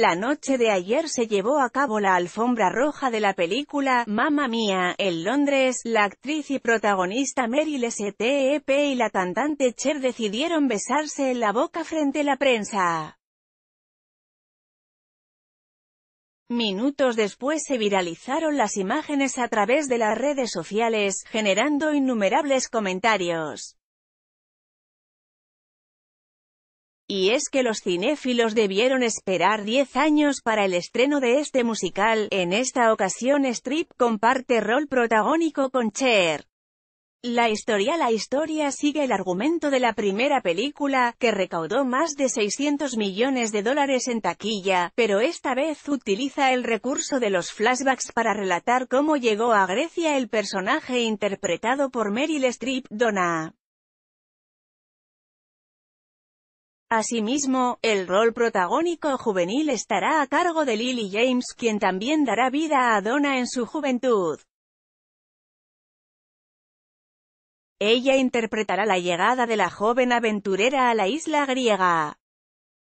La noche de ayer se llevó a cabo la alfombra roja de la película Mamma Mía, en Londres, la actriz y protagonista Meryl Streep y la cantante Cher decidieron besarse en la boca frente a la prensa. Minutos después se viralizaron las imágenes a través de las redes sociales, generando innumerables comentarios. Y es que los cinéfilos debieron esperar 10 años para el estreno de este musical, en esta ocasión Strip comparte rol protagónico con Cher. La historia La historia sigue el argumento de la primera película, que recaudó más de 600 millones de dólares en taquilla, pero esta vez utiliza el recurso de los flashbacks para relatar cómo llegó a Grecia el personaje interpretado por Meryl Streep, Donna. Asimismo, el rol protagónico juvenil estará a cargo de Lily James, quien también dará vida a Donna en su juventud. Ella interpretará la llegada de la joven aventurera a la isla griega.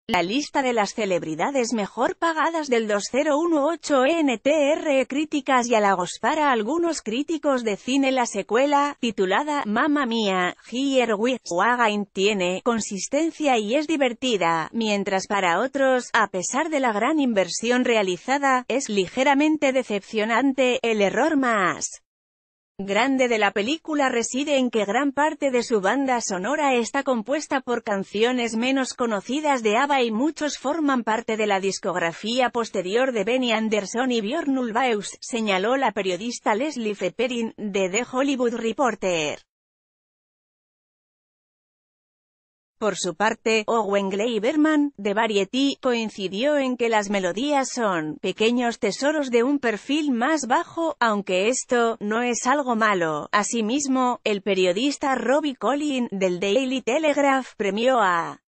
La lista de las celebridades mejor pagadas del 2018 NTR Críticas y halagos para algunos críticos de cine La secuela, titulada Mamma Mia, Here We tiene consistencia y es divertida, mientras para otros, a pesar de la gran inversión realizada, es ligeramente decepcionante, el error más grande de la película reside en que gran parte de su banda sonora está compuesta por canciones menos conocidas de ABBA y muchos forman parte de la discografía posterior de Benny Anderson y Björn Ulvaeus, señaló la periodista Leslie Feperin, de The Hollywood Reporter. Por su parte, Owen Gleiberman, de Variety, coincidió en que las melodías son pequeños tesoros de un perfil más bajo, aunque esto no es algo malo. Asimismo, el periodista Robbie Collin, del Daily Telegraph, premió a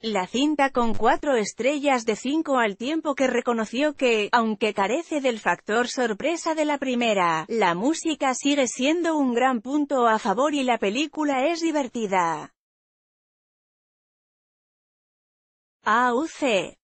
la cinta con cuatro estrellas de cinco al tiempo que reconoció que, aunque carece del factor sorpresa de la primera, la música sigue siendo un gran punto a favor y la película es divertida. Ah, ufe.